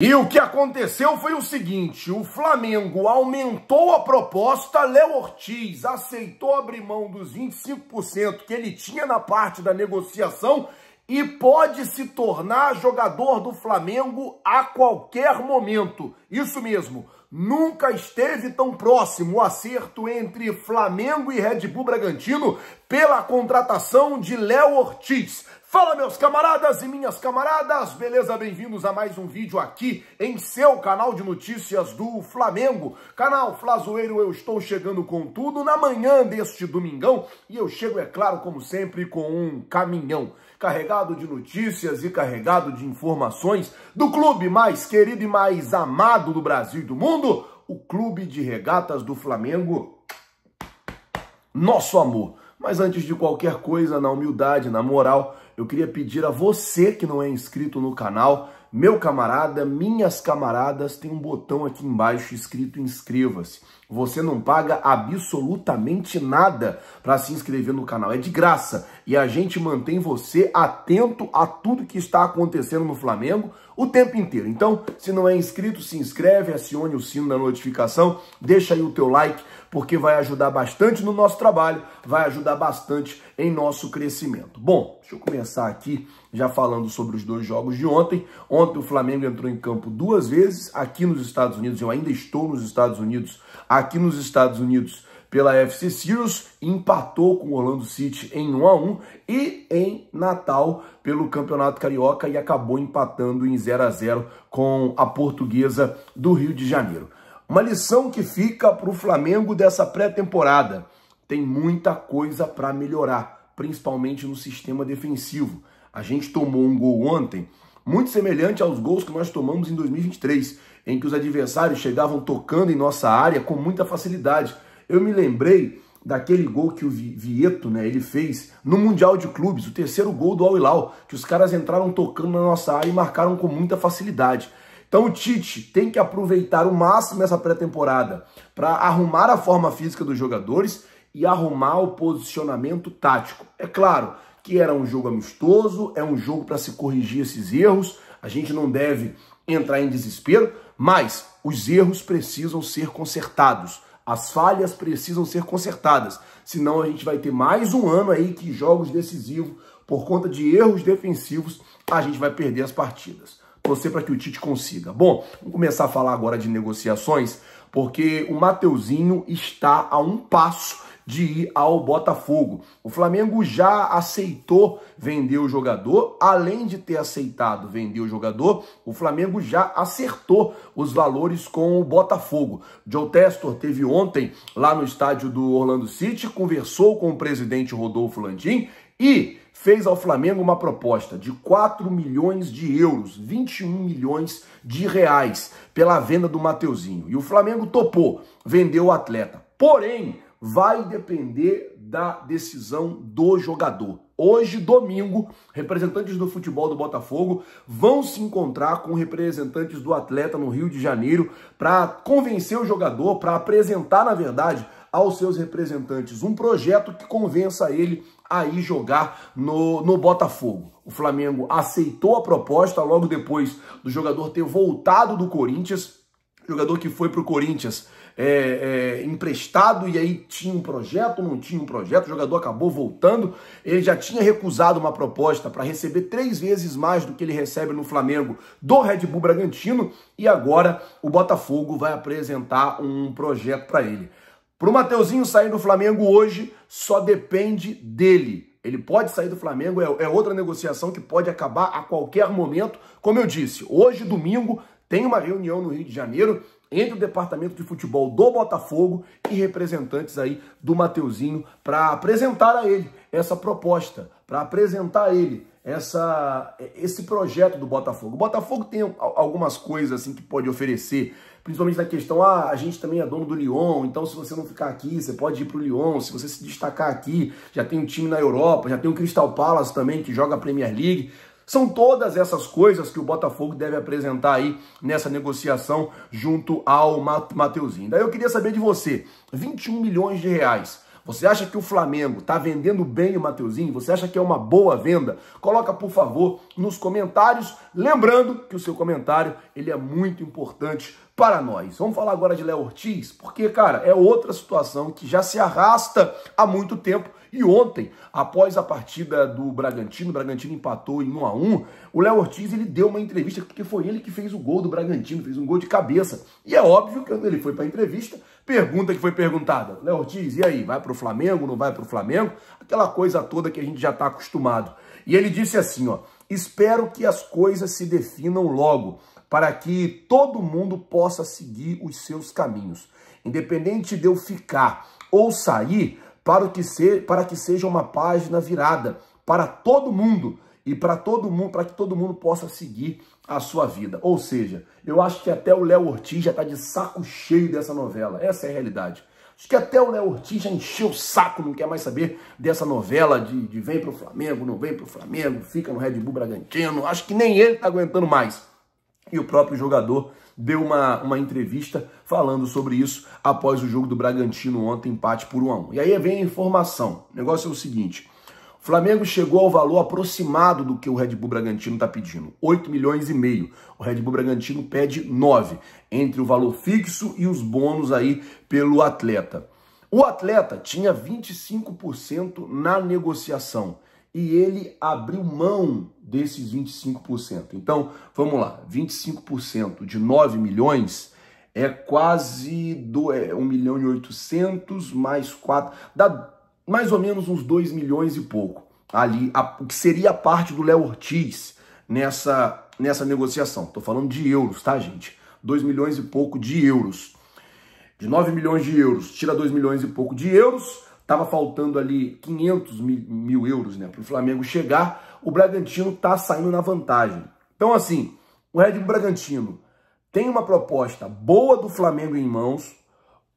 E o que aconteceu foi o seguinte: o Flamengo aumentou a proposta, Léo Ortiz aceitou abrir mão dos 25% que ele tinha na parte da negociação e pode se tornar jogador do Flamengo a qualquer momento. Isso mesmo, nunca esteve tão próximo o acerto entre Flamengo e Red Bull Bragantino pela contratação de Léo Ortiz. Fala meus camaradas e minhas camaradas, beleza? Bem-vindos a mais um vídeo aqui em seu canal de notícias do Flamengo. Canal Flazoeiro, eu estou chegando com tudo na manhã deste domingão e eu chego, é claro, como sempre, com um caminhão carregado de notícias e carregado de informações do clube mais querido e mais amado do Brasil e do mundo, o Clube de Regatas do Flamengo. Nosso amor. Mas antes de qualquer coisa, na humildade, na moral, eu queria pedir a você que não é inscrito no canal, meu camarada, minhas camaradas, tem um botão aqui embaixo escrito inscreva-se. Você não paga absolutamente nada para se inscrever no canal, é de graça. E a gente mantém você atento a tudo que está acontecendo no Flamengo o tempo inteiro. Então, se não é inscrito, se inscreve, acione o sino da notificação, deixa aí o teu like, porque vai ajudar bastante no nosso trabalho, vai ajudar bastante em nosso crescimento. Bom, deixa eu começar aqui já falando sobre os dois jogos de ontem. Ontem o Flamengo entrou em campo duas vezes aqui nos Estados Unidos, eu ainda estou nos Estados Unidos aqui nos Estados Unidos pela FC Sears, empatou com o Orlando City em 1 a 1 e em Natal pelo Campeonato Carioca e acabou empatando em 0 a 0 com a Portuguesa do Rio de Janeiro. Uma lição que fica para o Flamengo dessa pré-temporada. Tem muita coisa para melhorar, principalmente no sistema defensivo. A gente tomou um gol ontem muito semelhante aos gols que nós tomamos em 2023, em que os adversários chegavam tocando em nossa área com muita facilidade. Eu me lembrei daquele gol que o Vieto, né, ele fez no Mundial de Clubes, o terceiro gol do Al Hilal, que os caras entraram tocando na nossa área e marcaram com muita facilidade. Então o Tite tem que aproveitar o máximo essa pré-temporada para arrumar a forma física dos jogadores e arrumar o posicionamento tático. É claro, que era um jogo amistoso, é um jogo para se corrigir esses erros. A gente não deve entrar em desespero, mas os erros precisam ser consertados. As falhas precisam ser consertadas, senão a gente vai ter mais um ano aí que jogos decisivos, por conta de erros defensivos, a gente vai perder as partidas. Torcer para que o Tite consiga. Bom, vamos começar a falar agora de negociações, porque o Mateuzinho está a um passo de ir ao Botafogo. O Flamengo já aceitou vender o jogador, além de ter aceitado vender o jogador, o Flamengo já acertou os valores com o Botafogo. Joe Testor teve ontem lá no estádio do Orlando City, conversou com o presidente Rodolfo Landim e fez ao Flamengo uma proposta de 4 milhões de euros, 21 milhões de reais, pela venda do Mateuzinho. E o Flamengo topou, vendeu o atleta. Porém, vai depender da decisão do jogador. Hoje, domingo, representantes do futebol do Botafogo vão se encontrar com representantes do atleta no Rio de Janeiro para convencer o jogador, para apresentar, na verdade, aos seus representantes um projeto que convença ele a ir jogar no, no Botafogo. O Flamengo aceitou a proposta logo depois do jogador ter voltado do Corinthians, jogador que foi para o Corinthians é, é, emprestado e aí tinha um projeto, não tinha um projeto, o jogador acabou voltando. Ele já tinha recusado uma proposta para receber três vezes mais do que ele recebe no Flamengo do Red Bull Bragantino e agora o Botafogo vai apresentar um projeto para ele. Para o Mateuzinho sair do Flamengo hoje, só depende dele. Ele pode sair do Flamengo, é, é, outra negociação que pode acabar a qualquer momento. Como eu disse, hoje, domingo, tem uma reunião no Rio de Janeiro entre o departamento de futebol do Botafogo e representantes aí do Mateuzinho para apresentar a ele essa proposta, para apresentar a ele essa, esse projeto do Botafogo. O Botafogo tem algumas coisas assim que pode oferecer, principalmente na questão, ah, a gente também é dono do Lyon, então se você não ficar aqui, você pode ir para o Lyon, se você se destacar aqui, já tem um time na Europa, já tem o Crystal Palace também que joga a Premier League. São todas essas coisas que o Botafogo deve apresentar aí nessa negociação junto ao Mateuzinho. Daí eu queria saber de você, 21 milhões de reais você acha que o Flamengo está vendendo bem o Mateuzinho? Você acha que é uma boa venda? Coloca, por favor, nos comentários, lembrando que o seu comentário ele é muito importante para nós. Vamos falar agora de Léo Ortiz, porque, cara, é outra situação que já se arrasta há muito tempo. E ontem, após a partida do Bragantino, o Bragantino empatou em 1 a 1 o Léo Ortiz ele deu uma entrevista, porque foi ele que fez o gol do Bragantino, fez um gol de cabeça. E é óbvio que quando ele foi para a entrevista, pergunta que foi perguntada. Léo Ortiz, e aí, vai para o Flamengo, não vai para o Flamengo? Aquela coisa toda que a gente já está acostumado. E ele disse assim, ó, espero que as coisas se definam logo, para que todo mundo possa seguir os seus caminhos. Independente de eu ficar ou sair, para, que para que seja uma página virada para todo mundo, e para todo mundo, para que todo mundo possa seguir a sua vida. Ou seja, eu acho que até o Léo Ortiz já está de saco cheio dessa novela. Essa é a realidade. Acho que até o Léo Ortiz já encheu o saco, não quer mais saber dessa novela de, de vem o Flamengo, não vem para o Flamengo, fica no Red Bull Bragantino. Acho que nem ele está aguentando mais. E o próprio jogador deu uma, uma entrevista falando sobre isso após o jogo do Bragantino ontem, empate por 1 a 1. E aí vem a informação. O negócio é o seguinte, o Flamengo chegou ao valor aproximado do que o Red Bull Bragantino está pedindo, 8 milhões e meio. O Red Bull Bragantino pede 9, entre o valor fixo e os bônus aí pelo atleta. O atleta tinha 25% na negociação e ele abriu mão desses 25%. Então, vamos lá, 25% de 9 milhões é quase do, é, 1 milhão e 800 mais 4, dá mais ou menos uns 2 milhões e pouco ali, a, o que seria a parte do Léo Ortiz nessa, nessa negociação. Estou falando de euros, tá, gente? 2 milhões e pouco de euros. De 9 milhões de euros, tira 2 milhões e pouco de euros, estava faltando ali 500 mil, mil euros né, para o Flamengo chegar, o Bragantino está saindo na vantagem. Então, assim, o Red Bull Bragantino tem uma proposta boa do Flamengo em mãos,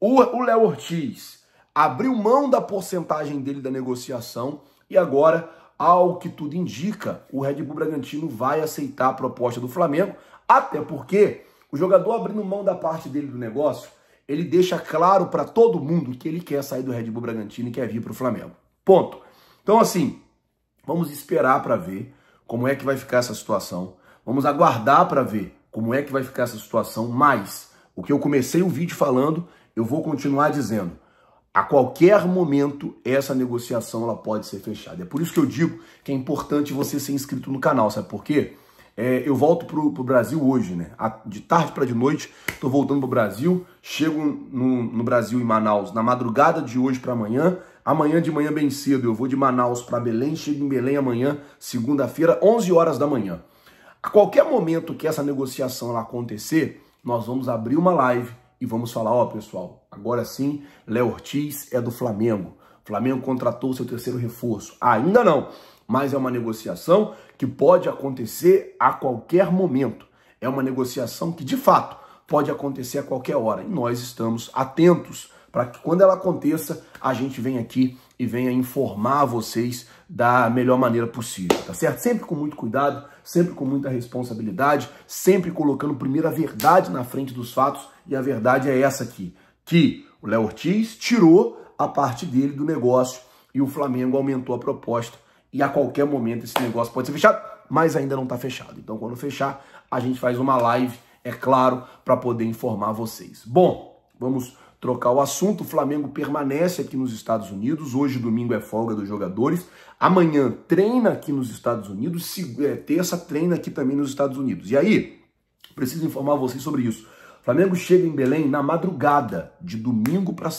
o Léo Ortiz abriu mão da porcentagem dele da negociação e agora, ao que tudo indica, o Red Bull Bragantino vai aceitar a proposta do Flamengo, até porque o jogador abrindo mão da parte dele do negócio, ele deixa claro para todo mundo que ele quer sair do Red Bull Bragantino e quer vir para o Flamengo. Ponto. Então, assim, vamos esperar para ver como é que vai ficar essa situação. Vamos aguardar para ver como é que vai ficar essa situação. Mas o que eu comecei o vídeo falando, eu vou continuar dizendo. A qualquer momento, essa negociação ela pode ser fechada. É por isso que eu digo que é importante você ser inscrito no canal, sabe por quê? É, eu volto para o Brasil hoje, né? De tarde para de noite, estou voltando para o Brasil. Chego no, no, Brasil, em Manaus, na madrugada de hoje para amanhã. Amanhã de manhã, bem cedo, eu vou de Manaus para Belém. Chego em Belém amanhã, segunda-feira, 11 horas da manhã. A qualquer momento que essa negociação ela acontecer, nós vamos abrir uma live e vamos falar, ó pessoal, agora sim, Léo Ortiz é do Flamengo. O Flamengo contratou seu terceiro reforço. ainda não, mas é uma negociação que pode acontecer a qualquer momento. É uma negociação que, de fato, pode acontecer a qualquer hora. E nós estamos atentos para que quando ela aconteça, a gente venha aqui e venha informar vocês da melhor maneira possível, tá certo? Sempre com muito cuidado, sempre com muita responsabilidade, sempre colocando primeiro a verdade na frente dos fatos, e a verdade é essa aqui, que o Léo Ortiz tirou a parte dele do negócio e o Flamengo aumentou a proposta e a qualquer momento esse negócio pode ser fechado, mas ainda não está fechado. Então quando fechar, a gente faz uma live, é claro, para poder informar vocês. Bom, vamos trocar o assunto. O Flamengo permanece aqui nos Estados Unidos. Hoje, domingo, é folga dos jogadores. Amanhã treina aqui nos Estados Unidos. É, terça treina aqui também nos Estados Unidos. E aí, preciso informar vocês sobre isso. O Flamengo chega em Belém na madrugada, de domingo para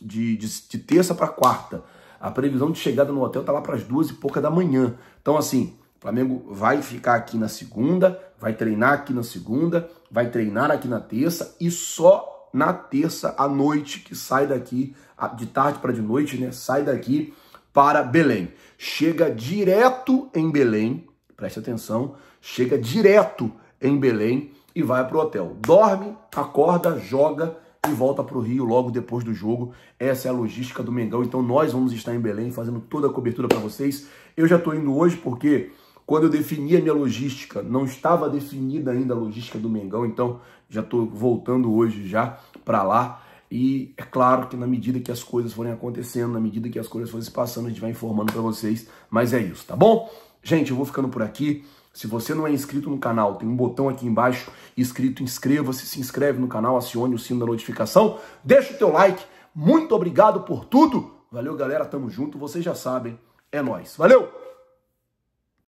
de, de, de terça para quarta. A previsão de chegada no hotel tá lá para as duas e pouca da manhã. Então, assim, o Flamengo vai ficar aqui na segunda, vai treinar aqui na segunda, vai treinar aqui na terça e só na terça à noite que sai daqui, de tarde para de noite, né? Sai daqui para Belém. Chega direto em Belém, preste atenção, chega direto em Belém e vai para o hotel. Dorme, acorda, joga e volta para o Rio logo depois do jogo. Essa é a logística do Mengão. Então nós vamos estar em Belém fazendo toda a cobertura para vocês. Eu já estou indo hoje porque quando eu defini a minha logística, não estava definida ainda a logística do Mengão, então já estou voltando hoje já para lá. E é claro que na medida que as coisas forem acontecendo, na medida que as coisas forem se passando, a gente vai informando para vocês. Mas é isso, tá bom? Gente, eu vou ficando por aqui. Se você não é inscrito no canal, tem um botão aqui embaixo escrito inscreva-se, se inscreve no canal, acione o sino da notificação, deixa o teu like. Muito obrigado por tudo. Valeu, galera, tamo junto. Vocês já sabem, é nós. Valeu.